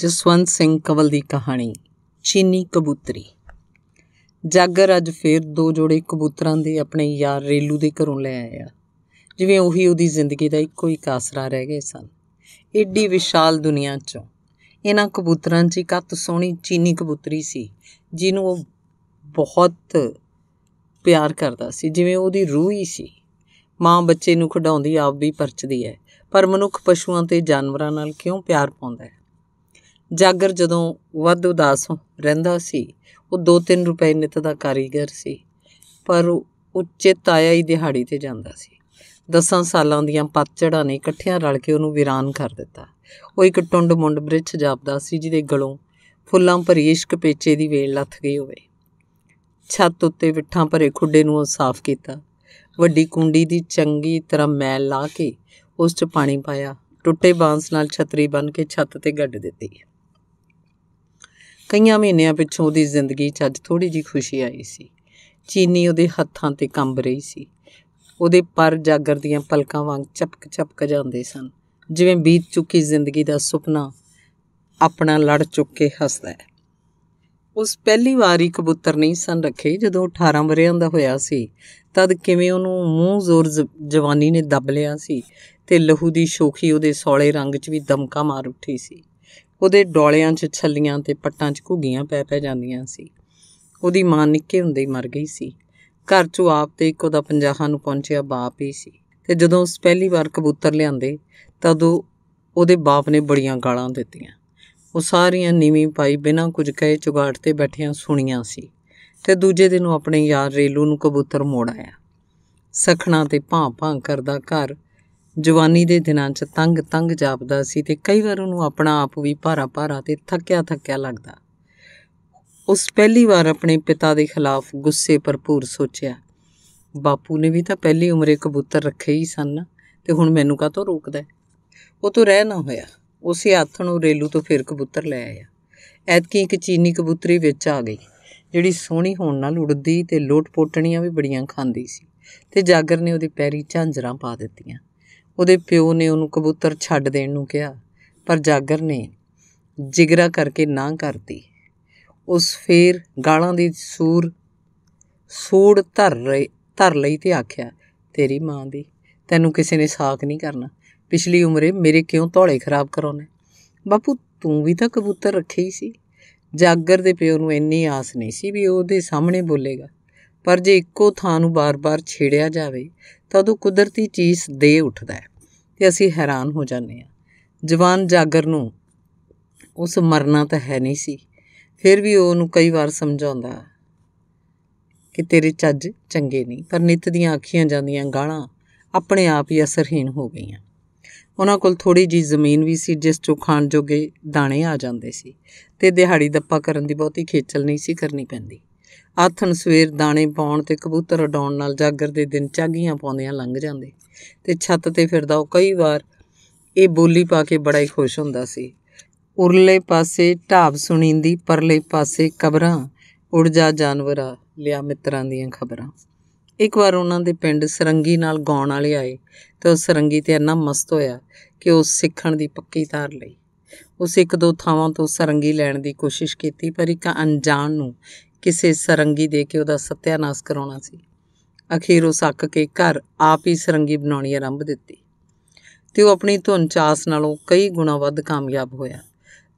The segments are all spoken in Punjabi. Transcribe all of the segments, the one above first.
ਜਸਵੰਤ ਸਿੰਘ ਕਵਲ ਦੀ ਕਹਾਣੀ ਚੀਨੀ ਕਬੂਤਰੀ ਜਾਗਰ ਅੱਜ ਫੇਰ ਦੋ ਜੋੜੇ ਕਬੂਤਰਾਂ ਦੇ ਆਪਣੇ ਯਾਰ ਰੇਲੂ ਦੇ ਘਰੋਂ ਲੈ ਆਇਆ ਜਿਵੇਂ ਉਹੀ ਉਹਦੀ ਜ਼ਿੰਦਗੀ ਦਾ ਇੱਕੋ ਹੀ ਕਾਸਰਾ ਰਹਿ ਗਏ ਸਨ ਏਡੀ ਵਿਸ਼ਾਲ ਦੁਨੀਆ 'ਚ ਇਹਨਾਂ ਕਬੂਤਰਾਂ 'ਚ ਕੱਤ ਸੋਹਣੀ ਚੀਨੀ ਕਬੂਤਰੀ ਸੀ ਜਿਹਨੂੰ ਉਹ ਬਹੁਤ ਪਿਆਰ ਕਰਦਾ ਸੀ ਜਿਵੇਂ ਉਹਦੀ ਰੂਹ ਹੀ ਸੀ ਮਾਂ ਬੱਚੇ ਨੂੰ ਖਡਾਉਂਦੀ ਆਪ ਵੀ ਪਰਚਦੀ ਹੈ ਪਰ ਮਨੁੱਖ ਪਸ਼ੂਆਂ ਤੇ ਜਾਨਵਰਾਂ ਨਾਲ ਕਿਉਂ ਪਿਆਰ ਪਾਉਂਦਾ ਹੈ ਜਾਗਰ ਜਦੋਂ ਵੱਧ ਉਦਾਸ ਰਹਿੰਦਾ ਸੀ ਉਹ 2-3 ਰੁਪਏ ਨਿਤ ਦਾ ਕਾਰੀਗਰ ਸੀ ਪਰ ਉਹ ਚਿੱਤ ਆਇਆ ਹੀ ਦਿਹਾੜੀ ਤੇ ਜਾਂਦਾ ਸੀ ਦਸਾਂ ਸਾਲਾਂ ਦੀਆਂ ਪੱਤਝੜਾਂ ਨੇ ਇਕੱਠਿਆਂ ਰਲ ਕੇ ਉਹਨੂੰ ਵਿਰਾਨ ਕਰ ਦਿੱਤਾ ਉਹ ਇੱਕ ਟੁੰਡ ਮੁੰਡ ਬ੍ਰਿਛ ਜਾਪਦਾ ਸੀ ਜਿਹਦੇ ਗਲੋਂ ਫੁੱਲਾਂ ਭਰੀ ਇਸ਼ਕ ਪੇਚੇ ਦੀ ਵੇਲ ਲੱਥ ਗਈ ਹੋਵੇ ਛੱਤ ਉੱਤੇ ਵਿੱਠਾਂ ਭਰੇ ਖੁੱਡੇ ਨੂੰ ਉਹ ਸਾਫ਼ ਕੀਤਾ ਵੱਡੀ ਕੁੰਡੀ ਦੀ ਚੰਗੀ ਤਰ੍ਹਾਂ ਮੈਲ ਲਾ ਕੇ ਉਸ 'ਚ ਪਾਣੀ ਪਾਇਆ ਟੁੱਟੇ ਬਾਂਸ ਨਾਲ ਛਤਰੀ ਬਨ ਕੇ ਛੱਤ ਤੇ ਗੱਡ ਦਿੱਤੀ ਕਈਆਂ ਮਹੀਨਿਆਂ ਪਿੱਛੋਂ ਉਹਦੀ ਜ਼ਿੰਦਗੀ 'ਚ ਅੱਜ ਥੋੜੀ ਜੀ ਖੁਸ਼ੀ ਆਈ ਸੀ ਚੀਨੀ ਉਹਦੇ ਹੱਥਾਂ ਤੇ ਕੰਬ ਰਹੀ ਸੀ ਉਹਦੇ ਪਰ ਜਾਗਰ ਦੀਆਂ ਪਲਕਾਂ ਵਾਂਗ ਚਪਕ ਚਪਕ ਜਾਂਦੇ ਸਨ ਜਿਵੇਂ ਬੀਤ ਚੁੱਕੀ ਜ਼ਿੰਦਗੀ ਦਾ ਸੁਪਨਾ ਆਪਣਾ ਲੜ ਚੁੱਕ ਕੇ ਹੱਸਦਾ ਹੈ ਉਸ ਪਹਿਲੀ ਵਾਰ ਹੀ ਕਬੂਤਰ ਨਹੀਂ ਸਨ ਰੱਖੇ ਜਦੋਂ 18 ਵਰਿਆਂ ਦਾ ਹੋਇਆ ਸੀ ਤਦ ਕਿਵੇਂ ਉਹਨੂੰ ਮੂੰਹ ਜ਼ੋਰ ਜਵਾਨੀ ਨੇ ਦੱਬ ਲਿਆ ਸੀ ਤੇ ਲਹੂ ਦੀ ਸ਼ੋਖੀ ਉਹਦੇ ਸੌਲੇ ਰੰਗ 'ਚ ਵੀ ਦਮਕਾ ਮਾਰ ਉੱਠੀ ਸੀ ਉਹਦੇ ਡੋਲਿਆਂ 'ਚ ਛੱਲੀਆਂ ਤੇ ਪੱਟਾਂ 'ਚ ਘੁੱਗੀਆਂ ਪੈ ਪੈ ਜਾਂਦੀਆਂ ਸੀ ਉਹਦੀ ਮਾਂ ਨਿੱਕੇ ਹੁੰਦੇ ਹੀ ਮਰ ਗਈ ਸੀ ਘਰ 'ਚੋਂ ਆਪ ਤੇ ਇੱਕ ਉਹਦਾ ਪੰਜਾਹਾਂ ਨੂੰ ਪਹੁੰਚਿਆ ਬਾਪ ਹੀ ਸੀ ਤੇ ਜਦੋਂ ਉਸ ਪਹਿਲੀ ਵਾਰ ਕਬੂਤਰ ਲਿਆਂਦੇ ਤਦੋਂ ਉਹਦੇ ਬਾਪ ਨੇ ਬੜੀਆਂ ਗਾਲਾਂ ਦਿੱਤੀਆਂ ਉਹ ਸਾਰੀਆਂ ਨੀਵੀਂ ਪਾਈ ਬਿਨਾਂ ਕੁਝ ਕਹੇ ਚੁਗਾੜ ਤੇ ਬੈਠਿਆਂ ਸੁਣੀਆਂ ਸੀ ਤੇ ਦੂਜੇ ਦਿਨ ਉਹ ਆਪਣੇ ਯਾਰ ਰੇਲੂ ਨੂੰ ਕਬੂਤਰ ਮੋੜ ਆਇਆ ਸਖਣਾ ਤੇ ਭਾਂ ਭਾਂ ਕਰਦਾ ਘਰ ਜਵਾਨੀ ਦੇ ਦਿਨਾਂ 'ਚ ਤੰਗ ਤੰਗ ਜਾਪਦਾ ਸੀ ਤੇ ਕਈ ਵਾਰ ਉਹਨੂੰ ਆਪਣਾ ਆਪ ਵੀ ਭਾਰਾ ਭਾਰਾ ਤੇ ਥੱਕਿਆ ਥੱਕਿਆ ਲੱਗਦਾ ਉਸ ਪਹਿਲੀ ਵਾਰ ਆਪਣੇ ਪਿਤਾ ਦੇ ਖਿਲਾਫ ਗੁੱਸੇ ਭਰਪੂਰ ਸੋਚਿਆ ਬਾਪੂ ਨੇ ਵੀ ਤਾਂ ਪਹਿਲੀ ਉਮਰੇ ਕਬੂਤਰ ਰੱਖੇ ਹੀ ਸਨ ਤੇ ਹੁਣ ਮੈਨੂੰ ਕਾਹਤੋਂ ਰੋਕਦਾ ਉਹ ਤੋਂ ਰਹਿ ਨਾ ਹੋਇਆ ਉਸੇ ਹੱਥ ਨੂੰ ਰੇਲੂ ਤੋਂ ਫਿਰ ਕਬੂਤਰ ਲੈ ਆਇਆ ਐਤਕੀ ਇੱਕ ਚੀਨੀ ਕਬੂਤਰੀ ਵਿੱਚ ਆ ਗਈ ਜਿਹੜੀ ਸੋਹਣੀ ਹੋਣ ਨਾਲ ਉੜਦੀ ਤੇ ਲੋਟ ਪੋਟਣੀਆਂ ਵੀ ਬੜੀਆਂ ਖਾਂਦੀ ਸੀ ਤੇ ਜਾਗਰ ਨੇ ਉਹਦੇ ਪੈਰੀ ਝਾਂਜਰਾਂ ਪਾ ਦਿੱਤੀਆਂ ਉਹਦੇ ਪਿਓ ਨੇ ਉਹਨੂੰ ਕਬੂਤਰ ਛੱਡ ਦੇਣ ਨੂੰ ਕਿਹਾ ਪਰ ਜਾਗਰ ਨੇ ਜਿਗਰਾ ਕਰਕੇ ਨਾ ਕਰਤੀ ਉਸ ਫੇਰ ਗਾਲਾਂ ਦੀ ਸੂਰ ਸੂੜ ਧਰ ਰਹੀ ਧਰ ਲਈ ਤੇ ਆਖਿਆ ਤੇਰੀ ਮਾਂ ਦੀ ਤੈਨੂੰ ਕਿਸੇ ਨੇ ਸਾਖ ਨਹੀਂ ਕਰਨਾ ਪਿਛਲੀ ਉਮਰੇ ਮੇਰੇ ਕਿਉਂ ਧੌਲੇ ਖਰਾਬ ਕਰਾਉਨੇ ਬਾਪੂ ਤੂੰ ਵੀ ਤਾਂ ਕਬੂਤਰ ਰੱਖੇ ਹੀ ਸੀ ਜਾਗਰ ਦੇ ਪਿਓ ਨੂੰ ਇੰਨੀ ਆਸ ਨਹੀਂ ਸੀ ਵੀ ਉਹਦੇ ਸਾਹਮਣੇ ਬੋਲੇਗਾ ਪਰ ਜੇ ਇੱਕੋ ਥਾਂ ਨੂੰ ਬਾਰ-ਬਾਰ ਛੇੜਿਆ ਜਾਵੇ ਤਾਂ ਉਹ ਕੁਦਰਤੀ ਚੀਜ਼ ਦੇ ਉੱਠਦਾ ਹੈ ਤੇ ਅਸੀਂ ਹੈਰਾਨ ਹੋ ਜਾਂਦੇ ਹਾਂ ਜਵਾਨ ਜਾਗਰ ਨੂੰ ਉਸ ਮਰਨਾ ਤਾਂ ਹੈ ਨਹੀਂ ਸੀ ਫਿਰ ਵੀ ਉਹ ਨੂੰ ਕਈ ਵਾਰ ਸਮਝਾਉਂਦਾ ਕਿ ਤੇਰੇ ਚੱਜ ਚੰਗੇ ਨਹੀਂ ਪਰ ਨਿਤ ਦੀਆਂ ਅੱਖੀਆਂ ਜਾਂਦੀਆਂ ਗਾਲਾਂ ਆਪਣੇ ਆਪ ਹੀ ਅਸਰਹੀਣ ਹੋ ਗਈਆਂ ਉਹਨਾਂ ਕੋਲ ਥੋੜੀ ਜੀ ਜ਼ਮੀਨ ਵੀ ਸੀ ਜਿਸ ਤੋਂ ਖਾਣ ਜੋਗੇ ਦਾਣੇ ਆ ਜਾਂਦੇ ਸੀ ਤੇ ਦਿਹਾੜੀ ਦੱਪਾ ਕਰਨ ਦੀ ਬਹੁਤੀ ਖੇਚਲ ਨਹੀਂ ਸੀ ਕਰਨੀ ਪੈਂਦੀ ਆਥਣ ਸਵੇਰ ਦਾਣੇ ਪਾਉਣ ਤੇ ਕਬੂਤਰ ਉਡਾਉਣ ਨਾਲ ਜਾਗਰ ਦੇ ਦਿਨ ਚਾਗੀਆਂ ਪਾਉਂਦਿਆਂ ਲੰਘ ਜਾਂਦੇ ਤੇ ਛੱਤ ਤੇ ਫਿਰਦਾ ਉਹ ਕਈ ਵਾਰ ਇਹ ਬੋਲੀ ਪਾ ਕੇ ਬੜਾ ਹੀ ਖੁਸ਼ ਹੁੰਦਾ ਸੀ ਉਰਲੇ ਪਾਸੇ ਢਾਬ ਸੁਣੀਂਦੀ ਪਰਲੇ ਪਾਸੇ ਕਬਰਾਂ ਉੜ ਜਾ ਜਾਨਵਰਾ ਲਿਆ ਮਿੱਤਰਾਂ ਦੀਆਂ ਖਬਰਾਂ ਇੱਕ ਵਾਰ ਉਹਨਾਂ ਦੇ ਪਿੰਡ ਸਰੰਗੀ ਨਾਲ ਗਾਉਣ ਵਾਲੇ ਆਏ ਤੇ ਉਹ ਸਰੰਗੀ ਤੇ ਇੰਨਾ ਮਸਤ ਹੋਇਆ ਕਿ ਉਹ ਸਿੱਖਣ ਦੀ ਪੱਕੀ ਧਾਰ ਲਈ ਉਸ ਇੱਕ ਦੋ ਥਾਵਾਂ ਤੋਂ ਸਰੰਗੀ ਲੈਣ ਦੀ ਕੋਸ਼ਿਸ਼ ਕੀਤੀ ਪਰ ਇੱਕ ਅਣਜਾਣ ਨੂੰ ਕਿਸੇ ਸਰੰਗੀ ਦੇ ਕੇ ਉਹਦਾ ਸਤਿਆਨਾਸ਼ ਕਰਾਉਣਾ ਸੀ ਅਖੀਰ ਉਹ ਸੱਕ ਕੇ ਘਰ ਆਪ ਹੀ ਸਰੰਗੀ ਬਣਾਉਣੀ ਆਰੰਭ ਦਿੱਤੀ ਤੇ ਉਹ ਆਪਣੀ ਧੁਨ ਚਾਸ ਨਾਲੋਂ ਕਈ ਗੁਣਾ ਵੱਧ ਕਾਮਯਾਬ ਹੋਇਆ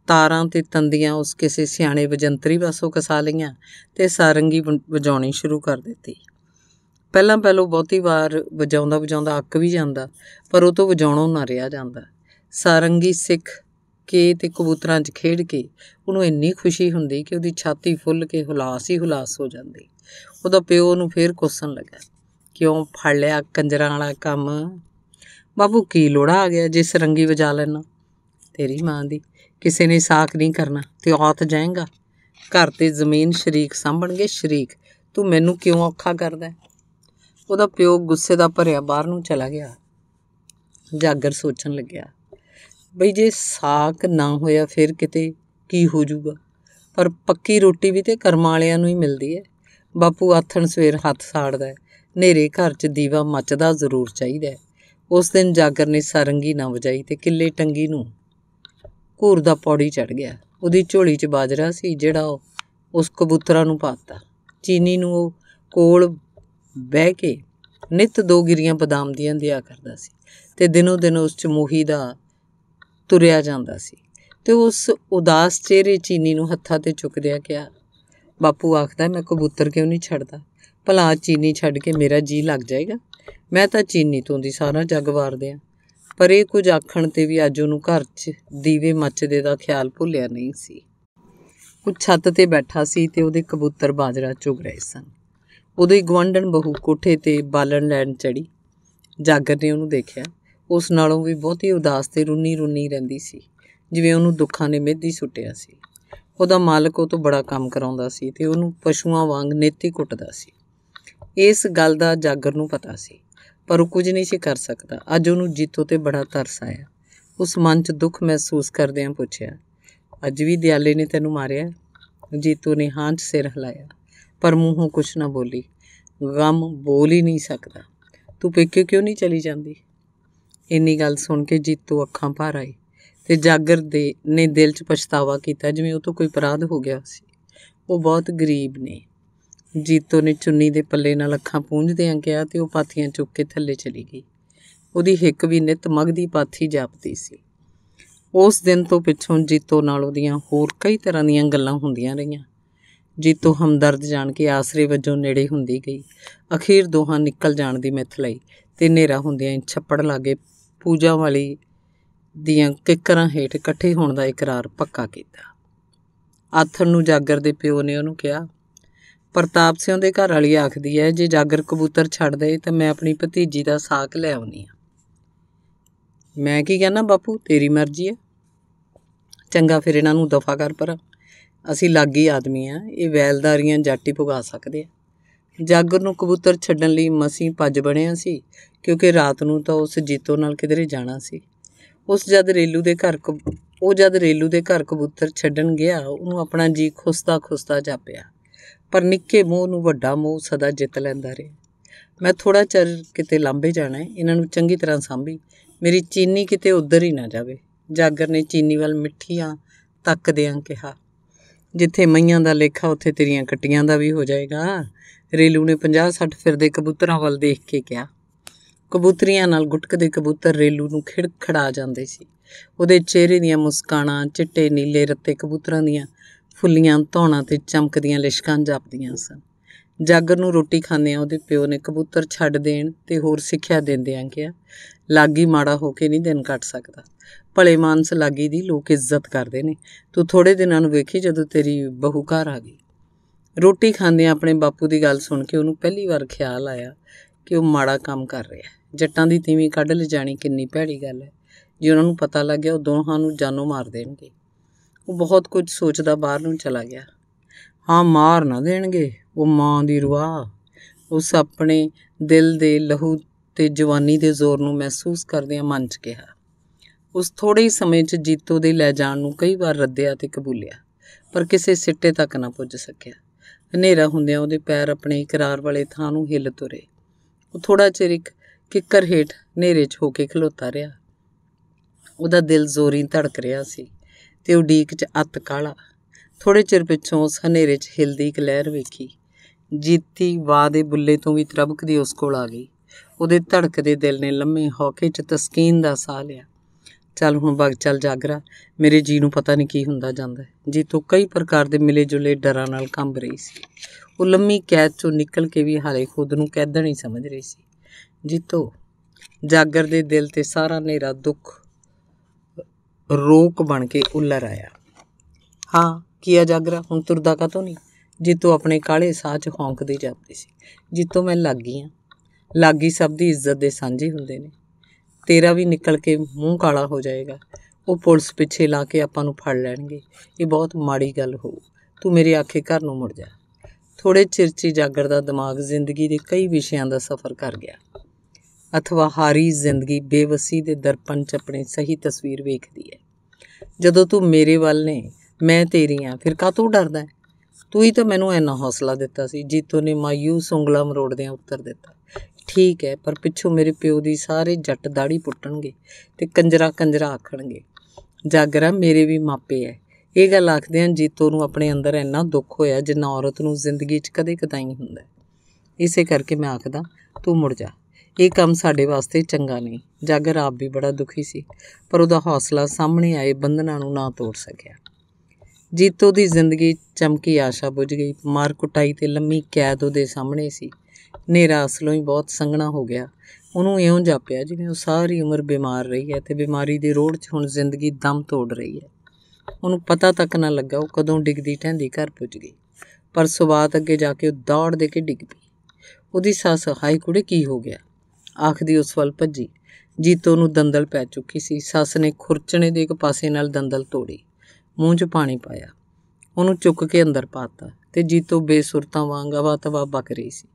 ਤਾਰਾਂ ਤੇ ਤੰਦੀਆਂ ਉਸ ਕਿਸੇ ਸਿਆਣੇ ਵਜੰਤਰੀ ਵਾਸੋਂ ਕਸਾ ਲਈਆਂ ਤੇ ਸਰੰਗੀ ਵਜਾਉਣੀ ਸ਼ੁਰੂ ਕਰ ਦਿੱਤੀ ਪਹਿਲਾਂ ਪਹਿਲੋ ਬਹੁਤੀ ਵਾਰ ਵਜਾਉਂਦਾ ਵਜਾਉਂਦਾ ਅੱਕ ਵੀ ਜਾਂਦਾ ਪਰ ਉਹ ਤੋਂ ਵਜਾਉਣੋਂ ਨਾ ਰਿਹਾ ਜਾਂਦਾ ਸਰੰਗੀ ਸਿੱਖ ਕੇ ਤੇ ਕਬੂਤਰਾਂ 'ਚ ਖੇਡ ਕੇ ਉਹਨੂੰ ਇੰਨੀ ਖੁਸ਼ੀ ਹੁੰਦੀ ਕਿ ਉਹਦੀ ਛਾਤੀ ਫੁੱਲ ਕੇ ਹੁਲਾਸ ਹੀ ਹੁਲਾਸ ਹੋ ਜਾਂਦੀ ਉਹਦਾ ਪਿਓ ਨੂੰ ਫੇਰ ਕੋਸਣ ਲੱਗਾ ਕਿਉਂ ਫੜ ਲਿਆ ਕੰਜਰਾਂ ਵਾਲਾ ਕੰਮ ਬਾਬੂ ਕੀ ਲੋੜਾ ਆ ਗਿਆ ਜਿਸ ਰੰਗੀ ਵਜਾ ਲੈਣਾ ਤੇਰੀ ਮਾਂ ਦੀ ਕਿਸੇ ਨੇ ਸਾਖ ਨਹੀਂ ਕਰਨਾ ਤੇ ਔਤ ਜਾਏਗਾ ਘਰ ਤੇ ਜ਼ਮੀਨ ਸ਼ਰੀਕ ਸਾਂਭਣਗੇ ਸ਼ਰੀਕ ਤੂੰ ਮੈਨੂੰ ਕਿਉਂ ਔਖਾ ਕਰਦਾ ਉਹਦਾ ਪਿਓ ਗੁੱਸੇ ਦਾ ਭਰਿਆ ਬਾਹਰ ਨੂੰ ਚਲਾ ਗਿਆ ਜਾਗਰ ਸੋਚਣ ਲੱਗਿਆ ਬਈ ਜੇ ਸਾਕ ਨਾ ਹੋਇਆ ਫਿਰ ਕਿਤੇ ਕੀ ਹੋ ਜਾਊਗਾ ਪਰ ਪੱਕੀ ਰੋਟੀ ਵੀ ਤੇ ਕਰਮਾਂ ਵਾਲਿਆਂ ਨੂੰ ਹੀ ਮਿਲਦੀ ਹੈ ਬਾਪੂ ਆਥਣ ਸਵੇਰ ਹੱਥ ਸਾੜਦਾ ਹੈ ਨੇਰੇ ਘਰ 'ਚ ਦੀਵਾ ਮੱਚਦਾ ਜ਼ਰੂਰ ਚਾਹੀਦਾ ਹੈ ਉਸ ਦਿਨ ਜਾਗਰ ਨੇ ਸਰੰਗੀ ਨਾ ਵਜਾਈ ਤੇ ਕਿੱਲੇ ਟੰਗੀ ਨੂੰ ਘੂਰ ਦਾ ਪੌੜੀ ਚੜ ਗਿਆ ਉਹਦੀ ਝੋਲੀ 'ਚ ਬਾਜਰਾ ਸੀ ਜਿਹੜਾ ਉਹ ਉਸ ਕਬੂਤਰਾਂ ਨੂੰ ਪਾਤਾ ਚੀਨੀ ਨੂੰ ਉਹ ਕੋਲ ਬਹਿ ਕੇ ਨਿਤ ਦੋ ਗਿਰੀਆਂ ਬਦਾਮ ਦੀਆਂ ਦਿਆ ਕਰਦਾ ਸੀ ਤੇ ਦਿਨੋ ਦਿਨ ਉਸ 'ਚ ਮੋਹੀ ਦਾ ਤੁਰਿਆ ਜਾਂਦਾ ਸੀ ਤੇ ਉਸ ਉਦਾਸ ਚਿਹਰੇ ਚੀਨੀ ਨੂੰ ਹੱਥਾਂ ਤੇ ਚੁੱਕਦਿਆਂ ਕਿਹਾ ਬਾਪੂ ਆਖਦਾ ਮੈਂ ਕਬੂਤਰ ਕਿਉਂ ਨਹੀਂ ਛੱਡਦਾ ਭਲਾ ਚੀਨੀ ਛੱਡ ਕੇ ਮੇਰਾ ਜੀ ਲੱਗ ਜਾਏਗਾ ਮੈਂ ਤਾਂ ਚੀਨੀ ਤੋਂ ਦੀ ਸਾਰਾ ਜੱਗ ਵਾਰਦੇ ਆ ਪਰ ਇਹ ਕੁਝ ਆਖਣ ਤੇ ਵੀ ਅੱਜ ਉਹਨੂੰ ਘਰ 'ਚ ਦੀਵੇ ਮੱਚਦੇ ਦਾ ਖਿਆਲ ਭੁੱਲਿਆ ਨਹੀਂ ਸੀ ਉਹ ਛੱਤ ਤੇ ਬੈਠਾ ਸੀ ਤੇ ਉਹਦੇ ਕਬੂਤਰ ਬਾਜਰਾ ਚੁਗ ਰਹੇ ਸਨ ਉਹਦੇ ਗਵੰਡਣ ਬਹੂ ਕੋਠੇ ਤੇ ਬਾਲਣ ਲੈਣ ਚੜੀ ਜਾਗਰ ਨੇ ਉਹਨੂੰ ਦੇਖਿਆ ਉਸ ਨਾਲੋਂ ਵੀ ਬਹੁਤੀ ਉਦਾਸ ਤੇ ਰੁੰਨੀ ਰੁੰਨੀ ਰਹਿੰਦੀ ਸੀ ਜਿਵੇਂ ਉਹਨੂੰ ਦੁੱਖਾਂ ਨੇ ਮਿੱਧੀ ਸੁੱਟਿਆ ਸੀ ਉਹਦਾ ਮਾਲਕ ਉਹ ਤੋਂ ਬੜਾ ਕੰਮ ਕਰਾਉਂਦਾ ਸੀ ਤੇ ਉਹਨੂੰ ਪਸ਼ੂਆਂ ਵਾਂਗ ਨੇਤੀ ਕੁੱਟਦਾ ਸੀ ਇਸ ਗੱਲ ਦਾ ਜਾਗਰ ਨੂੰ ਪਤਾ ਸੀ ਪਰ ਉਹ ਕੁਝ ਨਹੀਂ ਸੀ ਕਰ ਸਕਦਾ ਅੱਜ ਉਹਨੂੰ ਜੀਤੋ ਤੇ ਬੜਾ ਤਰਸ ਆਇਆ ਉਸ ਮਨ 'ਚ ਦੁੱਖ ਮਹਿਸੂਸ ਕਰਦਿਆਂ ਪੁੱਛਿਆ ਅੱਜ ਵੀ ਦਿਆਲੇ ਨੇ ਤੈਨੂੰ ਮਾਰਿਆ ਜੀਤੋ ਨੇ ਹਾਂ 'ਚ ਸਿਰ ਹਿਲਾਇਆ ਪਰ ਮੂੰਹੋਂ ਕੁਝ ਨਾ ਬੋਲੀ ਗਮ ਬੋਲ ਹੀ ਨਹੀਂ ਸਕਦਾ ਤੂੰ ਪੇਕੇ ਕਿਉਂ ਨਹੀਂ ਚਲੀ ਜਾਂਦੀ ਇੰਨੀ ਗੱਲ ਸੁਣ ਕੇ ਜੀਤੂ ਅੱਖਾਂ ਭਰ ਆਈ ਤੇ ਜਾਗਰ ਦੇ ਨੇ ਦਿਲ 'ਚ ਪਛਤਾਵਾ ਕੀਤਾ ਜਿਵੇਂ ਉਹ ਤੋਂ ਕੋਈ ਅਪਰਾਧ ਹੋ ਗਿਆ ਸੀ ਉਹ ਬਹੁਤ ਗਰੀਬ ਨੇ ਜੀਤੋ ਨੇ ਚੁੰਨੀ ਦੇ ਪੱਲੇ ਨਾਲ ਅੱਖਾਂ ਆਂ ਕਿਹਾ ਤੇ ਉਹ ਪਾਥੀਆਂ ਚੁੱਕ ਕੇ ਥੱਲੇ ਚਲੀ ਗਈ ਉਹਦੀ ਹਿੱਕ ਵੀ ਨਿਤ ਮਗਦੀ ਪਾਥੀ ਜਾਪਦੀ ਸੀ ਉਸ ਦਿਨ ਤੋਂ ਪਿੱਛੋਂ ਜੀਤੋ ਨਾਲ ਉਹਦੀਆਂ ਹੋਰ ਕਈ ਤਰ੍ਹਾਂ ਦੀਆਂ ਗੱਲਾਂ ਹੁੰਦੀਆਂ ਰਹੀਆਂ ਜੀਤੋ ਹਮਦਰਦ ਜਾਣ ਕੇ ਆਸਰੇ ਵੱਜੋਂ ਨੇੜੇ ਹੁੰਦੀ ਗਈ ਅਖੀਰ ਦੋਹਾਂ ਨਿਕਲ ਜਾਣ ਦੀ ਮਿੱਥ ਲਈ ਤੇ ਨੇਰਾ ਹੁੰਦਿਆਂ ਛੱਪੜ ਲਾਗੇ ਪੂਜਾ ਵਾਲੀ ਦੀਆਂ ਕਿਕਰਾਂ ਹੇਠ ਇਕੱਠੇ ਹੋਣ ਦਾ ਇਕਰਾਰ ਪੱਕਾ ਕੀਤਾ ਆਥਰ ਨੂੰ ਜਾਗਰ ਦੇ ਪਿਓ ਨੇ ਉਹਨੂੰ ਕਿਹਾ ਪ੍ਰਤਾਪ ਸਿੰਘ ਦੇ ਘਰ ਵਾਲੀ ਆਖਦੀ ਹੈ ਜੇ ਜਾਗਰ ਕਬੂਤਰ ਛੱਡ ਦੇ ਤਾਂ ਮੈਂ ਆਪਣੀ ਭਤੀਜੀ ਦਾ ਸਾਕ ਲੈ ਆਉਣੀ ਆ ਮੈਂ ਕੀ ਕਹਿੰਦਾ ਬਾਪੂ ਤੇਰੀ ਮਰਜ਼ੀ ਹੈ ਚੰਗਾ ਫਿਰ ਇਹਨਾਂ ਨੂੰ ਦਫਾ ਕਰ ਪਰ ਅਸੀਂ ਲਾਗੀ ਆਦਮੀ ਆ ਇਹ ਵੈਲਦਾਰੀਆਂ ਜਾਟੀ ਭੁਗਾ ਸਕਦੇ ਆ ਜਾਗਰ ਨੂੰ ਕਬੂਤਰ ਛੱਡਣ ਲਈ ਮਸੀਂ ਭੱਜ ਬਣਿਆ ਸੀ ਕਿਉਂਕਿ ਰਾਤ ਨੂੰ ਤਾਂ ਉਸ ਜੀਤੋ ਨਾਲ ਕਿਧਰੇ ਜਾਣਾ ਸੀ ਉਸ ਜਦ ਰੇਲੂ ਦੇ ਘਰ ਉਹ ਜਦ ਰੇਲੂ ਦੇ ਘਰ ਕਬੂਤਰ ਛੱਡਣ ਗਿਆ ਉਹਨੂੰ ਆਪਣਾ ਜੀ ਖੁਸਤਾ ਖੁਸਤਾ ਜਾਪਿਆ ਪਰ ਨਿੱਕੇ ਮੋਹ ਨੂੰ ਵੱਡਾ ਮੋਹ ਸਦਾ ਜਿੱਤ ਲੈਂਦਾ ਰਿਹਾ ਮੈਂ ਥੋੜਾ ਚਿਰ ਕਿਤੇ ਲਾਂਬੇ ਜਾਣਾ ਹੈ ਇਹਨਾਂ ਨੂੰ ਚੰਗੀ ਤਰ੍ਹਾਂ ਸਾਂਭੀ ਮੇਰੀ ਚੀਨੀ ਕਿਤੇ ਉਧਰ ਹੀ ਨਾ ਜਾਵੇ ਜਾਗਰ ਨੇ ਚੀਨੀ ਵੱਲ ਮਿੱਠੀਆਂ ਤੱਕਦਿਆਂ ਕਿਹਾ ਜਿੱਥੇ ਮਈਆਂ ਦਾ ਲੇਖਾ ਉੱਥੇ ਤੇਰੀਆਂ ਕਟੀਆਂ ਦਾ ਵੀ ਹੋ ਜਾਏਗਾ ਰੇਲੂ ਨੇ 50-60 ਫਿਰਦੇ ਕਬੂਤਰਾਂ ਵੱਲ ਦੇਖ ਕੇ ਕਿਹਾ ਕਬੂਤਰੀਆਂ ਨਾਲ ਗੁਟਕਦੇ ਕਬੂਤਰ ਰੇਲੂ ਨੂੰ ਖਿੜਖੜਾ ਜਾਂਦੇ ਸੀ ਉਹਦੇ ਚਿਹਰੇ ਦੀਆਂ ਮੁਸਕਾਨਾਂ ਚਿੱਟੇ ਨੀਲੇ ਰੱਤੇ ਕਬੂਤਰਾਂ ਦੀਆਂ ਫੁੱਲੀਆਂ ਧੌਣਾ ਤੇ ਚਮਕਦੀਆਂ ਲਿਸ਼ਕਾਂ ਜਾਪਦੀਆਂ ਸਨ ਜਾਗਰ ਨੂੰ ਰੋਟੀ ਆ ਉਹਦੇ ਪਿਓ ਨੇ ਕਬੂਤਰ ਛੱਡ ਦੇਣ ਤੇ ਹੋਰ ਸਿੱਖਿਆ ਦਿੰਦੇ ਆ ਕਿਹਾ ਲਾਗੀ ਮਾੜਾ ਹੋ ਕੇ ਨਹੀਂ ਦਿਨ ਕੱਟ ਸਕਦਾ ਭਲੇ ਮਾਨਸ ਲਾਗੀ ਦੀ ਲੋਕ ਇੱਜ਼ਤ ਕਰਦੇ ਨੇ ਤੂੰ ਥੋੜੇ ਦਿਨਾਂ ਨੂੰ ਵੇਖੀ ਜਦੋਂ ਤੇਰੀ ਬਹੂ ਘਰ ਆ ਗਈ ਰੋਟੀ ਖਾਂਦੇ ਆਪਣੇ ਬਾਪੂ ਦੀ ਗੱਲ ਸੁਣ ਕੇ ਉਹਨੂੰ ਪਹਿਲੀ ਵਾਰ ਖਿਆਲ ਆਇਆ ਕਿ ਉਹ ਮਾੜਾ ਕੰਮ ਕਰ ਰਿਹਾ ਜੱਟਾਂ ਦੀ ਤੀਵੀਂ ਕੱਢ ਲੈ ਜਾਣੀ ਕਿੰਨੀ ਭੈੜੀ ਗੱਲ ਹੈ ਜੇ ਉਹਨਾਂ ਨੂੰ ਪਤਾ ਲੱਗ ਗਿਆ ਉਹ ਦੋਹਾਂ ਨੂੰ ਜਾਨੋਂ ਮਾਰ ਦੇਣਗੇ ਉਹ ਬਹੁਤ ਕੁਝ ਸੋਚਦਾ ਬਾਹਰ ਨੂੰ ਚਲਾ ਗਿਆ ਹਾਂ ਮਾਰ ਨਾ ਦੇਣਗੇ ਉਹ ਮਾਂ ਦੀ ਰੂਹ ਉਸ ਆਪਣੇ ਦਿਲ ਦੇ ਲਹੂ ਤੇ ਜਵਾਨੀ ਦੇ ਜ਼ੋਰ ਨੂੰ ਮਹਿਸੂਸ ਕਰਦਿਆਂ ਮਨ ਚ ਕਿਹਾ ਉਸ ਥੋੜੇ ਹੀ ਸਮੇਂ 'ਚ ਜੀਤੋ ਦੇ ਲੈ ਜਾਣ ਨੂੰ ਕਈ ਵਾਰ ਰੱਦਿਆ ਤੇ ਕਬੂਲਿਆ ਪਰ ਕਿਸੇ ਸਿੱਟੇ ਤੱਕ ਨਾ ਪੁੱਜ ਸਕਿਆ ਹਨੇਰਾ ਹੁੰਦਿਆਂ ਉਹਦੇ ਪੈਰ ਆਪਣੇ ਇਕਰਾਰ ਵਾਲੇ ਥਾਂ ਨੂੰ ਹਿੱਲ ਤੁਰੇ ਉਹ ਥੋੜਾ ਚਿਰ ਇੱਕ ਕਿੱਕਰ ਹੇਠ ਹਨੇਰੇ 'ਚ ਹੋ ਕੇ ਖਲੋਤਾ ਰਿਹਾ ਉਹਦਾ ਦਿਲ ਜ਼ੋਰੀ ਧੜਕ ਰਿਹਾ ਸੀ ਤੇ ਉਹ ਡੀਕ 'ਚ ਅੱਤ ਕਾਲਾ ਥੋੜੇ ਚਿਰ ਪਿੱਛੋਂ ਉਸ ਹਨੇਰੇ 'ਚ ਹਿਲਦੀ ਇੱਕ ਲਹਿਰ ਵੇਖੀ ਜੀਤੀ ਵਾਹ ਦੇ ਬੁੱਲੇ ਤੋਂ ਵੀ ਤਰਬਕਦੀ ਉਸ ਕੋਲ ਆ ਗਈ ਉਹਦੇ ਧੜਕਦੇ ਦਿਲ ਨੇ ਲੰਮੇ ਹੌਕੇ 'ਚ ਤਸਕੀਨ ਦਾ ਸਾਹ ਲਿਆ ਚੱਲ ਹੁਣ ਵਗ ਚੱਲ ਜਾਗਰਾ ਮੇਰੇ ਜੀ ਨੂੰ ਪਤਾ ਨਹੀਂ ਕੀ ਹੁੰਦਾ ਜਾਂਦਾ ਜੀ ਤੋਂ ਕਈ ਪ੍ਰਕਾਰ ਦੇ ਮਿਲੇ ਜੁਲੇ ਡਰਾਂ ਨਾਲ ਕੰਬ ਰਹੀ ਸੀ ਉਹ ਲੰਮੀ ਕੈਦ ਚੋਂ ਨਿਕਲ ਕੇ ਵੀ ਹਾਲੇ ਖੁਦ ਨੂੰ ਕੈਦਣ ਹੀ ਸਮਝ ਰਹੀ ਸੀ ਜੀਤੋ ਜਾਗਰ ਦੇ ਦਿਲ ਤੇ ਸਾਰਾ ਹਨੇਰਾ ਦੁੱਖ ਰੋਕ ਬਣ ਕੇ ਉੱਲਰ ਆਇਆ ਹਾਂ ਕੀਆ ਜਾਗਰਾ ਹੁਣ ਤੁਰਦਾ ਤੋਂ ਨਹੀਂ ਜੀਤੋ ਆਪਣੇ ਕਾਲੇ ਸਾਹ 'ਚ ਹੌਂਕਦੀ ਜਾਂਦੀ ਸੀ ਜੀਤੋ ਮੈਂ ਲੱਗ ਗਈ ਹਾਂ ਲੱਗੀ ਸਭ ਦੀ ਇੱਜ਼ਤ ਦੇ ਸਾਂਝੇ ਹੁੰਦੇ ਨੇ ਤੇਰਾ ਵੀ ਨਿਕਲ ਕੇ ਮੂੰਹ ਕਾਲਾ ਹੋ ਜਾਏਗਾ ਉਹ ਪੁਲਿਸ ਪਿੱਛੇ ਲਾ ਕੇ ਆਪਾਂ ਨੂੰ ਫੜ ਲੈਣਗੇ ਇਹ ਬਹੁਤ ਮਾੜੀ ਗੱਲ ਹੋਊ ਤੂੰ ਮੇਰੇ ਆਖੇ ਘਰ ਨੂੰ ਮੁੜ ਜਾ ਥੋੜੇ ਚਿਰ ਚ ਜਾਗਰ ਦਾ ਦਿਮਾਗ ਜ਼ਿੰਦਗੀ ਦੇ ਕਈ ਵਿਸ਼ਿਆਂ ਦਾ ਸਫ਼ਰ ਕਰ ਗਿਆ ਅਥਵਾ ਹਾਰੀ ਜ਼ਿੰਦਗੀ ਬੇਵਸੀ ਦੇ ਦਰਪਣ ਚ ਆਪਣੀ ਸਹੀ ਤਸਵੀਰ ਵੇਖਦੀ ਹੈ ਜਦੋਂ ਤੂੰ ਮੇਰੇ ਵੱਲ ਨੇ ਮੈਂ ਤੇਰੀ ਆ ਫਿਰ ਕਾਤੋਂ ਡਰਦਾ ਤੂੰ ਹੀ ਤਾਂ ਮੈਨੂੰ ਇੰਨਾ ਹੌਸਲਾ ਦਿੱਤਾ ਸੀ ਜੀਤੋ ਨੇ ਮਾਯੂਸ ਉਂਗਲਾ ਮਰੋੜਦਿਆਂ ਉੱਤਰ ਦਿੱਤਾ ਠੀਕ ਹੈ ਪਰ ਪਿੱਛੋਂ ਮੇਰੇ ਪਿਓ ਦੀ ਸਾਰੇ ਜੱਟ ਦਾੜੀ ਪੁੱਟਣਗੇ ਤੇ ਕੰਜਰਾ ਕੰਜਰਾ ਆਖਣਗੇ ਜਾਗਰਾ ਮੇਰੇ ਵੀ ਮਾਪੇ ਐ ਇਹ ਗੱਲ ਆਖਦੇ ਹਨ ਜੀਤੋ ਨੂੰ ਆਪਣੇ ਅੰਦਰ ਇੰਨਾ ਦੁੱਖ ਹੋਇਆ ਜਿੰਨਾ ਔਰਤ ਨੂੰ ਜ਼ਿੰਦਗੀ 'ਚ ਕਦੇ ਕਦਾਈ ਨਹੀਂ ਹੁੰਦਾ ਇਸੇ ਕਰਕੇ ਮੈਂ ਆਖਦਾ ਤੂੰ ਮੁੜ ਜਾ ਇਹ ਕੰਮ ਸਾਡੇ ਵਾਸਤੇ ਚੰਗਾ ਨਹੀਂ ਜਾਗਰ ਆਪ ਵੀ ਬੜਾ ਦੁਖੀ ਸੀ ਪਰ ਉਹਦਾ ਹੌਸਲਾ ਸਾਹਮਣੇ ਆਏ ਬੰਧਨਾਂ ਨੂੰ ਨਾ ਤੋੜ ਸਕਿਆ ਜੀਤੋ ਦੀ ਜ਼ਿੰਦਗੀ ਚਮਕੀ ਆਸ਼ਾ ਬੁਝ ਗਈ ਮਾਰ ਕੁਟਾਈ ਤੇ ਲੰਮੀ ਕੈਦ ਉਹਦੇ ਸਾਹਮਣੇ ਸੀ ਨੇਰਾ ਅਸਲੋਂ ਹੀ ਬਹੁਤ ਸੰਗਣਾ ਹੋ ਗਿਆ ਉਹਨੂੰ ਇਉਂ ਜਾਪਿਆ ਜਿਵੇਂ ਉਹ ਸਾਰੀ ਉਮਰ ਬਿਮਾਰ ਰਹੀ ਹੈ ਤੇ ਬਿਮਾਰੀ ਦੇ ਰੋੜ 'ਚ ਹੁਣ ਜ਼ਿੰਦਗੀ ਦਮ ਤੋੜ ਰਹੀ ਹੈ ਉਹਨੂੰ ਪਤਾ ਤੱਕ ਨਾ ਲੱਗਾ ਉਹ ਕਦੋਂ ਡਿੱਗਦੀ ਟਹਿੰਦੀ ਘਰ ਪੁੱਜ ਗਈ ਪਰ ਸਵਾਤ ਅੱਗੇ ਜਾ ਕੇ ਉਹ ਦੌੜ ਦੇ ਕੇ ਡਿੱਗ ਪਈ ਉਹਦੀ ਸੱਸ ਹਾਈ ਕੁੜੇ ਕੀ ਹੋ ਗਿਆ ਆਖਦੀ ਉਸ ਵੱਲ ਭੱਜੀ ਜੀਤੋ ਨੂੰ ਦੰਦਲ ਪੈ ਚੁੱਕੀ ਸੀ ਸੱਸ ਨੇ ਖੁਰਚਣੇ ਦੇ ਇੱਕ ਪਾਸੇ ਨਾਲ ਦੰਦਲ ਤੋੜੀ ਮੂੰਹ 'ਚ ਪਾਣੀ ਪਾਇਆ ਉਹਨੂੰ ਚੁੱਕ ਕੇ ਅੰਦਰ ਪਾਤਾ ਤੇ ਜੀਤੋ ਬੇਸੁਰਤਾ ਵਾਂਗ ਆਵਾ ਤਵਾ ਬਕ ਰਹੀ ਸੀ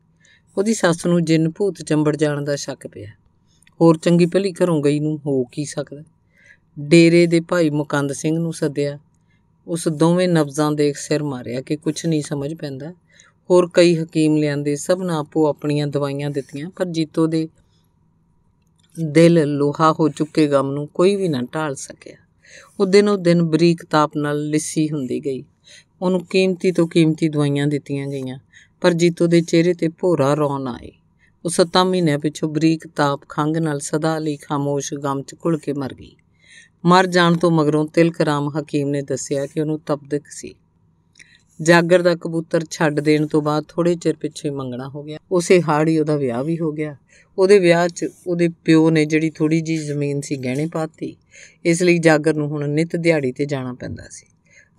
ਉਹਦੀ ਸੱਸ ਨੂੰ ਜਿੰਨ ਭੂਤ ਚੰਬੜ ਜਾਣ ਦਾ ਸ਼ੱਕ ਪਿਆ ਹੋਰ ਚੰਗੀ ਭਲੀ ਘਰੋਂ ਗਈ ਨੂੰ ਹੋ ਕੀ ਸਕਦਾ ਡੇਰੇ ਦੇ ਭਾਈ ਮੁਕੰਦ ਸਿੰਘ ਨੂੰ ਸੱਦਿਆ ਉਸ ਦੋਵੇਂ ਨਬਜ਼ਾਂ ਦੇ ਸਿਰ ਮਾਰਿਆ ਕਿ ਕੁਝ ਨਹੀਂ ਸਮਝ ਪੈਂਦਾ ਹੋਰ ਕਈ ਹਕੀਮ ਲਿਆਂਦੇ ਸਭ ਨਾ ਆਪੋ ਆਪਣੀਆਂ ਦਵਾਈਆਂ ਦਿੱਤੀਆਂ ਪਰ ਜੀਤੋ ਦੇ ਦਿਲ ਲੋਹਾ ਹੋ ਚੁੱਕੇ ਗਮ ਨੂੰ ਕੋਈ ਵੀ ਨਾ ਢਾਲ ਸਕਿਆ ਉਹ ਦਿਨੋਂ ਦਿਨ ਬਰੀਕ ਤਾਪ ਨਾਲ ਲਿਸੀ ਹੁੰਦੀ ਗਈ ਉਹਨੂੰ ਕੀਮਤੀ ਤੋਂ ਕੀਮਤੀ ਦਵਾਈਆਂ ਦਿੱਤੀਆਂ ਗਈਆਂ ਪਰ ਜੀਤੋ ਦੇ ਚਿਹਰੇ ਤੇ ਭੋਰਾ ਰੌਣ ਆਈ ਉਹ 7 ਮਹੀਨਿਆਂ ਪਿੱਛੋਂ ਬਰੀਕ ਤਾਪ ਖੰਗ ਨਾਲ ਸਦਾ ਲਈ ਖਾਮੋਸ਼ ਗਮ ਚ ਘੁਲ ਕੇ ਮਰ ਗਈ ਮਰ ਜਾਣ ਤੋਂ ਮਗਰੋਂ ਤਿਲਕਰਾਮ ਹਕੀਮ ਨੇ ਦੱਸਿਆ ਕਿ ਉਹਨੂੰ ਤਬਦਿਕ ਸੀ ਜਾਗਰ ਦਾ ਕਬੂਤਰ ਛੱਡ ਦੇਣ ਤੋਂ ਬਾਅਦ ਥੋੜੇ ਚਿਰ ਪਿੱਛੇ ਮੰਗਣਾ ਹੋ ਗਿਆ ਉਸੇ ਹਾੜੀ ਉਹਦਾ ਵਿਆਹ ਵੀ ਹੋ ਗਿਆ ਉਹਦੇ ਵਿਆਹ 'ਚ ਉਹਦੇ ਪਿਓ ਨੇ ਜਿਹੜੀ ਥੋੜੀ ਜੀ ਜ਼ਮੀਨ ਸੀ ਗਹਿਣੇ ਪਾਤੀ ਇਸ ਲਈ ਜਾਗਰ ਨੂੰ ਹੁਣ ਨਿਤ ਦਿਹਾੜੀ ਤੇ ਜਾਣਾ ਪੈਂਦਾ ਸੀ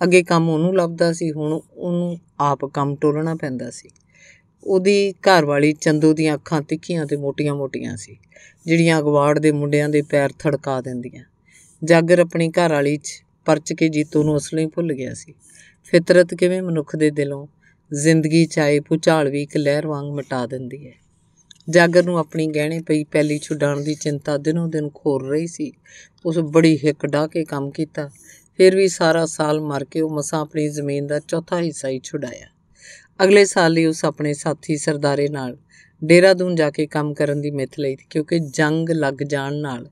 ਅੱਗੇ ਕੰਮ ਉਹਨੂੰ ਲੱਭਦਾ ਸੀ ਹੁਣ ਉਹਨੂੰ ਆਪ ਕੰਮ ਟੋਲਣਾ ਪੈਂਦਾ ਸੀ ਉਹਦੀ ਘਰ ਵਾਲੀ ਚੰਦੂ ਦੀਆਂ ਅੱਖਾਂ ਤਿੱਖੀਆਂ ਤੇ ਮੋਟੀਆਂ-ਮੋਟੀਆਂ ਸੀ ਜਿਹੜੀਆਂ ਅਗਵਾੜ ਦੇ ਮੁੰਡਿਆਂ ਦੇ ਪੈਰ ਥੜਕਾ ਦਿੰਦੀਆਂ ਜਾਗਰ ਆਪਣੀ ਘਰ ਵਾਲੀ 'ਚ ਪਰਚ ਕੇ ਜੀਤੂ ਨੂੰ ਅਸਲੀ ਭੁੱਲ ਗਿਆ ਸੀ ਫਿਤਰਤ ਕਿਵੇਂ ਮਨੁੱਖ ਦੇ ਦਿਲੋਂ ਜ਼ਿੰਦਗੀ ਚਾਏ ਪੁਚਾਲ ਵੀ ਇੱਕ ਲਹਿਰ ਵਾਂਗ ਮਿਟਾ ਦਿੰਦੀ ਹੈ ਜਾਗਰ ਨੂੰ ਆਪਣੀ ਗਹਿਣੇ ਪਈ ਪਹਿਲੀ ਛੁਡਾਣ ਦੀ ਚਿੰਤਾ ਦਿਨੋਂ ਦਿਨ ਖੋਰ ਰਹੀ ਸੀ ਉਸ ਬੜੀ ਹਿੱਕ ਡਾ ਕੇ ਕੰਮ ਕੀਤਾ ਫਿਰ ਵੀ ਸਾਰਾ ਸਾਲ ਮਰ ਕੇ ਉਹ ਮਸਾਂ ਆਪਣੀ ਜ਼ਮੀਨ ਦਾ ਚੌਥਾ ਹਿੱਸਾ ਹੀ ਛੁਡਾਇਆ ਅਗਲੇ ਸਾਲ ਲਈ ਉਸ ਆਪਣੇ ਸਾਥੀ ਸਰਦਾਰੇ ਨਾਲ ਡੇਰਾਦੂਨ ਜਾ ਕੇ ਕੰਮ ਕਰਨ ਦੀ ਮਿੱਥ ਲਈ ਕਿਉਂਕਿ ਜੰਗ ਲੱਗ ਜਾਣ ਨਾਲ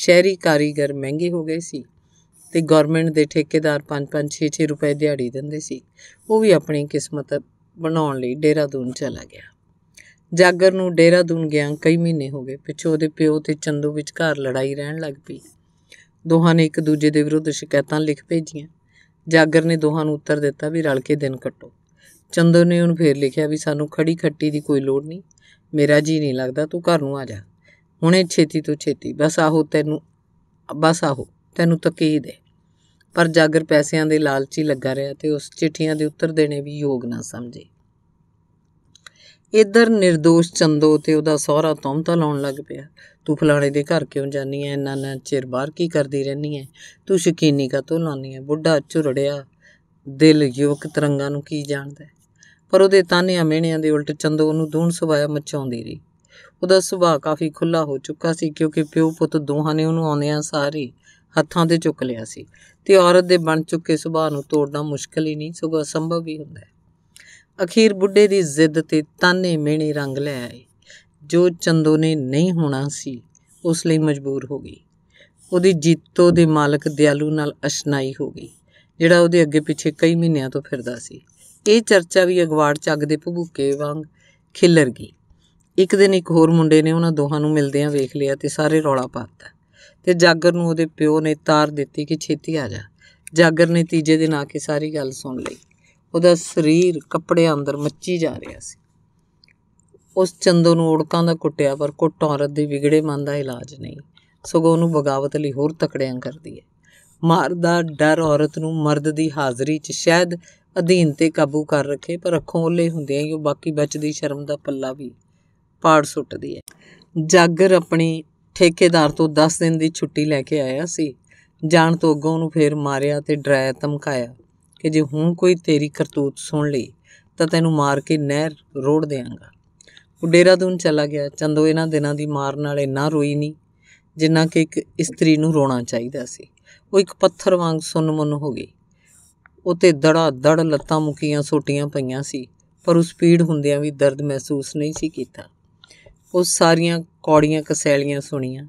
ਸ਼ਹਿਰੀ ਕਾਰੀਗਰ ਮਹਿੰਗੇ ਹੋ ਗਏ ਸੀ ਤੇ ਗਵਰਨਮੈਂਟ ਦੇ ਠੇਕੇਦਾਰ 5-5 6-6 ਰੁਪਏ ਦਿਹਾੜੀ ਦਿੰਦੇ ਸੀ ਉਹ ਵੀ ਆਪਣੀ ਕਿਸਮਤ ਬਣਾਉਣ ਲਈ ਡੇਰਾਦੂਨ ਚਲਾ ਗਿਆ ਜਾਗਰ ਨੂੰ ਡੇਰਾਦੂਨ ਗਿਆ ਕਈ ਮਹੀਨੇ ਹੋ ਗਏ ਪਿੱਛੋਂ ਉਹਦੇ ਪਿਓ ਤੇ ਚੰਦੂ ਵਿਚਕਾਰ ਲੜਾਈ ਰਹਿਣ ਲੱਗ ਪਈ ਦੋਹਾਂ ਨੇ ਇੱਕ ਦੂਜੇ ਦੇ ਵਿਰੁੱਧ ਸ਼ਿਕਾਇਤਾਂ ਲਿਖ ਭੇਜੀਆਂ ਜਾਗਰ ਨੇ ਦੋਹਾਂ ਨੂੰ ਉੱਤਰ ਦਿੱਤਾ ਵੀ ਰਲ ਕੇ ਦਿਨ ਕੱਟੋ ਚੰਦਰ ਨੇ ਉਹਨੂੰ ਫੇਰ ਲਿਖਿਆ ਵੀ ਸਾਨੂੰ ਖੜੀ ਖੱਟੀ ਦੀ ਕੋਈ ਲੋੜ ਨਹੀਂ ਮੇਰਾ ਜੀ ਨਹੀਂ ਲੱਗਦਾ ਤੂੰ ਘਰ ਨੂੰ ਆ ਜਾ ਹੁਣੇ ਛੇਤੀ ਤੋਂ ਛੇਤੀ ਬਸ ਆਹੋ ਤੈਨੂੰ ਬਸ ਆਹੋ ਤੈਨੂੰ ਤਕੀ ਦੇ ਪਰ ਜਾਗਰ ਪੈਸਿਆਂ ਦੇ ਲਾਲਚੀ ਲੱਗਾ ਰਿਹਾ ਤੇ ਉਸ ਚਿੱਠੀਆਂ ਦੇ ਉੱਤਰ ਦੇਣੇ ਵੀ ਯੋਗ ਨਾ ਸਮਝੇ ਇਧਰ નિર્ਦੋਸ਼ ਚੰਦੋ ਤੇ ਉਹਦਾ ਸਹੁਰਾ ਤਾਂ ਲਾਉਣ ਲੱਗ ਪਿਆ ਤੂੰ ਫਲਾਣੇ ਦੇ ਘਰ ਕਿਉਂ ਜਾਨੀ ਐ ਇੰਨਾ ਨਾ ਚਿਰ ਬਾਹਰ ਕੀ ਕਰਦੀ ਰਹਿਨੀ ਐ ਤੂੰ ਸ਼ਕੀਨੀ ਕਾ ਤੋ ਲਾਨੀ ਐ ਬੁੱਢਾ ਝੁਰੜਿਆ ਦਿਲ ਯੁਵਕ ਤਰੰਗਾ ਨੂੰ ਕੀ ਜਾਣਦਾ ਪਰ ਉਹਦੇ ਤਾਨਿਆਂ ਮਿਹਣਿਆਂ ਦੇ ਉਲਟ ਚੰਦੋ ਉਹਨੂੰ ਦੂਣ ਸੁਭਾਇਆ ਮਚਾਉਂਦੀ ਰਹੀ ਉਹਦਾ ਸੁਭਾਅ ਕਾਫੀ ਖੁੱਲਾ ਹੋ ਚੁੱਕਾ ਸੀ ਕਿਉਂਕਿ ਪਿਓ ਪੁੱਤ ਦੋਹਾਂ ਨੇ ਉਹਨੂੰ ਆਉਂਦਿਆਂ ਸਾਰੇ ਹੱਥਾਂ ਤੇ ਚੁੱਕ ਲਿਆ ਸੀ ਤੇ ਔਰਤ ਦੇ ਬਣ ਚੁੱਕੇ ਸੁਭਾਅ ਨੂੰ ਤੋੜਨਾ ਮੁਸ਼ਕਲ ਹੀ ਨਹੀਂ ਸਗੋਂ ਅਸੰਭਵ ਹੀ ਹੁੰਦਾ ਹੈ ਅਖੀਰ ਬੁੱਢੇ ਦੀ ਜ਼ਿੱਦ ਤੇ ਤਾਨੇ ਮਿਹਣੇ ਰੰਗ ਲੈ ਆਏ ਜੋ ਚੰਦੋ ਨੇ ਨਹੀਂ ਹੋਣਾ ਸੀ ਉਸ ਲਈ ਮਜਬੂਰ ਹੋ ਗਈ ਉਹਦੀ ਜੀਤੋ ਦੇ ਮਾਲਕ ਦਿਆਲੂ ਨਾਲ ਅਸ਼ਨਾਈ ਹੋ ਗਈ ਜਿਹੜਾ ਉਹਦੇ ਅੱਗੇ ਪਿੱਛੇ ਕਈ ਮਹੀਨਿਆਂ ਤੋਂ ਫਿਰਦਾ ਸੀ ਇਹ ਚਰਚਾ ਵੀ ਅਗਵਾੜ ਚੱਗ ਦੇ ਭੂਕੇ ਵਾਂਗ ਖਿਲਰ ਗਈ ਇੱਕ ਦਿਨ ਇੱਕ ਹੋਰ ਮੁੰਡੇ ਨੇ ਉਹਨਾਂ ਦੋਹਾਂ ਨੂੰ ਮਿਲਦਿਆਂ ਵੇਖ ਲਿਆ ਤੇ ਸਾਰੇ ਰੌਲਾ ਪਾਤਾ ਤੇ ਜਾਗਰ ਨੂੰ ਉਹਦੇ ਪਿਓ ਨੇ ਤਾਰ ਦਿੱਤੀ ਕਿ ਛੇਤੀ ਆ ਜਾ ਜਾਗਰ ਨੇ ਤੀਜੇ ਦਿਨ ਆ ਕੇ ਸਾਰੀ ਗੱਲ ਸੁਣ ਲਈ ਉਹਦਾ ਸਰੀਰ ਕੱਪੜੇ ਅੰਦਰ ਮੱਚੀ ਜਾ ਰਿਹਾ ਸੀ ਉਸ ਚੰਦੋ ਨੂੰ ਔੜਕਾਂ ਦਾ ਕੁੱਟਿਆ ਪਰ ਕੁੱਟ ਔਰਤ ਦੇ ਵਿਗੜੇ ਮਨ ਦਾ ਇਲਾਜ ਨਹੀਂ ਸਗੋਂ ਉਹਨੂੰ ਬਗਾਵਤ ਲਈ ਹੋਰ ਤਕੜਿਆਂ ਕਰਦੀ ਹੈ ਮਾਰਦਾ ਡਰ ਔਰਤ ਨੂੰ ਮਰਦ ਦੀ ਹਾਜ਼ਰੀ 'ਚ ਸ਼ਾਇਦ ਅਧੀਨ ਤੇ ਕਾਬੂ ਕਰ ਰੱਖੇ ਪਰ ਅੱਖੋਂ ਓਲੇ ਹੁੰਦੇ ਕਿ ਉਹ ਬਾਕੀ ਬਚਦੀ ਸ਼ਰਮ ਦਾ ਪੱਲਾ ਵੀ ਪਾੜ ਸੁੱਟਦੀ ਹੈ ਜਾਗਰ ਆਪਣੀ ਠੇਕੇਦਾਰ ਤੋਂ 10 ਦਿਨ ਦੀ ਛੁੱਟੀ ਲੈ ਕੇ ਆਇਆ ਸੀ ਜਾਣ ਤੋਂ ਅੱਗੋਂ ਉਹਨੂੰ ਫੇਰ ਮਾਰਿਆ ਤੇ ਡਰਾਇਆ ਧਮਕਾਇਆ ਕਿ ਜੇ ਹੁਣ ਕੋਈ ਤੇਰੀ ਕਰਤੂਤ ਸੁਣ ਲਈ ਤਾਂ ਤੈਨੂੰ ਮਾਰ ਕੇ ਨਹਿਰ ਰੋੜ ਦੇਵਾਂਗਾ ਉਹ ਦੇਹਰਾਦੂਨ ਚਲਾ ਗਿਆ ਚੰਦੋ ਇਹਨਾਂ ਦਿਨਾਂ ਦੀ ਮਾਰ ਨਾਲ ਇੰਨਾ ਰੋਈ ਨਹੀਂ ਜਿੰਨਾ ਕਿ ਇੱਕ ਇਸਤਰੀ ਨੂੰ ਰੋਣਾ ਚਾਹੀਦਾ ਸੀ ਉਹ ਇੱਕ ਪੱਥਰ ਵਾਂਗ ਸੁੰਨ-ਮੁੰਨ ਹੋ ਗਈ ਉਤੇ ਦੜਾ ਦੜ ਲੱਤਾਂ ਮੁਕੀਆਂ ਸੋਟੀਆਂ ਪਈਆਂ ਸੀ ਪਰ ਉਸ ਪੀੜ ਹੁੰਦਿਆਂ ਵੀ ਦਰਦ ਮਹਿਸੂਸ ਨਹੀਂ ਸੀ ਕੀਤਾ ਉਹ ਸਾਰੀਆਂ ਕੌੜੀਆਂ ਕਸੈਲੀਆਂ ਸੁਣੀਆਂ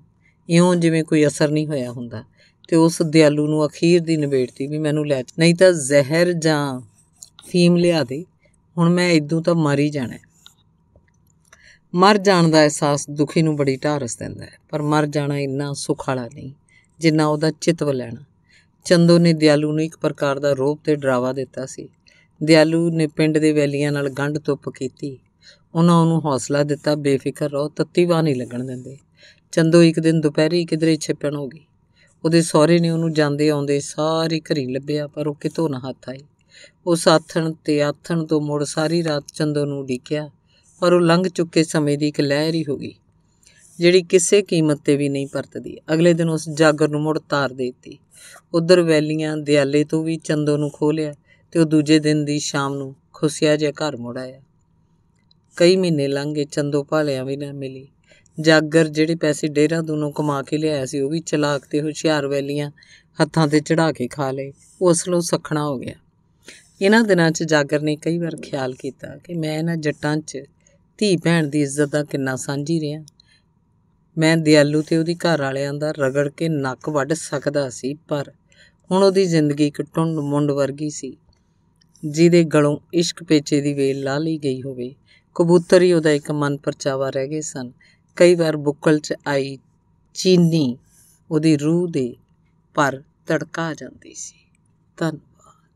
ਇਉਂ ਜਿਵੇਂ ਕੋਈ ਅਸਰ ਨਹੀਂ ਹੋਇਆ ਹੁੰਦਾ ਤੇ ਉਸ ਦਿਆਲੂ ਨੂੰ ਅਖੀਰ ਦੀ ਨਿਬੇੜਤੀ ਵੀ ਮੈਨੂੰ ਲੈ ਨਹੀਂ ਤਾਂ ਜ਼ਹਿਰ ਜਾਂ ਫੀਮ ਲਿਆ ਦੇ ਹੁਣ ਮੈਂ ਇਦੋਂ ਤਾਂ ਮਰ ਹੀ ਜਾਣਾ ਮਰ ਜਾਣ ਦਾ ਅਹਿਸਾਸ ਦੁਖੀ ਨੂੰ ਬੜੀ ਢਾਰਸ ਦਿੰਦਾ ਹੈ ਪਰ ਮਰ ਜਾਣਾ ਇੰਨਾ ਸੁਖ ਵਾਲਾ ਨਹੀਂ ਜਿੰਨਾ ਉਹਦਾ ਚਿਤਵ ਲੈਣਾ ਚੰਦੋ ਨੇ ਦਿਆਲੂ ਨੂੰ ਇੱਕ ਪ੍ਰਕਾਰ ਦਾ ਰੋਪ ਤੇ ਡਰਾਵਾ ਦਿੱਤਾ ਸੀ ਦਿਆਲੂ ਨੇ ਪਿੰਡ ਦੇ ਵੈਲੀਆਂ ਨਾਲ ਗੰਢ ਤੁੱਪ ਕੀਤੀ ਉਹਨਾਂ ਉਹਨੂੰ ਹੌਸਲਾ ਦਿੱਤਾ ਬੇਫਿਕਰ ਰਹੋ ਵਾ ਨਹੀਂ ਲੱਗਣ ਦਿੰਦੇ ਚੰਦੋ ਇੱਕ ਦਿਨ ਦੁਪਹਿਰੀ ਕਿਧਰੇ ਛਿਪਣ ਹੋ ਗਈ ਉਹਦੇ ਸਹੁਰੇ ਨੇ ਉਹਨੂੰ ਜਾਂਦੇ ਆਉਂਦੇ ਸਾਰੇ ਘਰੀ ਲੱਭਿਆ ਪਰ ਉਹ ਕਿਤੋਂ ਨਾ ਹੱਥ ਆਈ ਉਹ ਸਾਥਣ ਤੇ ਆਥਣ ਤੋਂ ਮੁੜ ਸਾਰੀ ਰਾਤ ਚੰਦੋ ਨੂੰ ਉਡੀਕਿਆ ਪਰ ਉਹ ਲੰਘ ਚੁੱਕੇ ਸਮੇਂ ਦੀ ਇੱਕ ਲਹਿਰ ਹੀ ਹੋ ਗਈ ਜਿਹੜੀ ਕਿਸੇ ਕੀਮਤ ਤੇ ਵੀ ਨਹੀਂ ਪਰਤਦੀ ਅਗਲੇ ਦਿਨ ਉਸ ਜਾਗਰ ਨੂੰ ਮੁੜ ਤਾਰ ਦਿੱਤੀ ਉਧਰ ਵੈਲੀਆਂ ਦਿਆਲੇ ਤੋਂ ਵੀ ਚੰਦੋ ਨੂੰ ਖੋਲਿਆ ਤੇ ਉਹ ਦੂਜੇ ਦਿਨ ਦੀ ਸ਼ਾਮ ਨੂੰ ਖੁਸ਼ਿਆ ਜੇ ਘਰ ਮੁੜ ਆਇਆ ਕਈ ਮਹੀਨੇ ਲੰਘ ਗਏ ਚੰਦੋ ਭਾਲਿਆਂ ਵੀ ਨਾ ਮਿਲੀ ਜਾਗਰ ਜਿਹੜੇ ਪੈਸੇ ਡੇਰਾ ਦੋਨੋਂ ਕਮਾ ਕੇ ਲਿਆਇਆ ਸੀ ਉਹ ਵੀ ਚਲਾਕ ਤੇ ਹੁਸ਼ਿਆਰ ਵੈਲੀਆਂ ਹੱਥਾਂ ਤੇ ਚੜਾ ਕੇ ਖਾ ਲਏ ਉਸ ਨੂੰ ਸਖਣਾ ਹੋ ਗਿਆ ਇਹਨਾਂ ਦਿਨਾਂ 'ਚ ਜਾਗਰ ਨੇ ਕਈ ਵਾਰ ਖਿਆਲ ਕੀਤਾ ਕਿ ਮੈਂ ਇਹਨਾਂ ਜੱਟਾਂ 'ਚ ਧੀ ਭੈਣ ਦੀ ਇੱਜ਼ਤ ਦਾ ਕਿੰਨਾ ਸਾਂਝੀ ਰਿਹਾ ਮੈਂ ਦਿਆਲੂ ਤੇ ਉਹਦੀ ਘਰ ਵਾਲਿਆਂ ਦਾ ਰਗੜ ਕੇ ਨੱਕ ਵੱਢ ਸਕਦਾ ਸੀ ਪਰ ਹੁਣ ਉਹਦੀ ਜ਼ਿੰਦਗੀ ਇੱਕ ਟੁੰਡ ਮੁੰਡ ਵਰਗੀ ਸੀ ਜਿਹਦੇ ਗਲੋਂ ਇਸ਼ਕ ਪੇਚੇ ਦੀ ਵੇਲ ਲਾ ਲਈ ਗਈ ਹੋਵੇ ਕਬੂਤਰ ਹੀ ਉਹਦਾ ਇੱਕ ਮਨ ਪਰਚਾਵਾ ਰਹਿ ਗਏ ਸਨ ਕਈ ਵਾਰ ਬੁੱਕਲ 'ਚ ਆਈ ਚੀਨੀ ਉਹਦੀ ਰੂਹ ਦੇ ਪਰ ਤੜਕਾ ਜਾਂਦੀ ਸੀ ਧੰਨਵਾਦ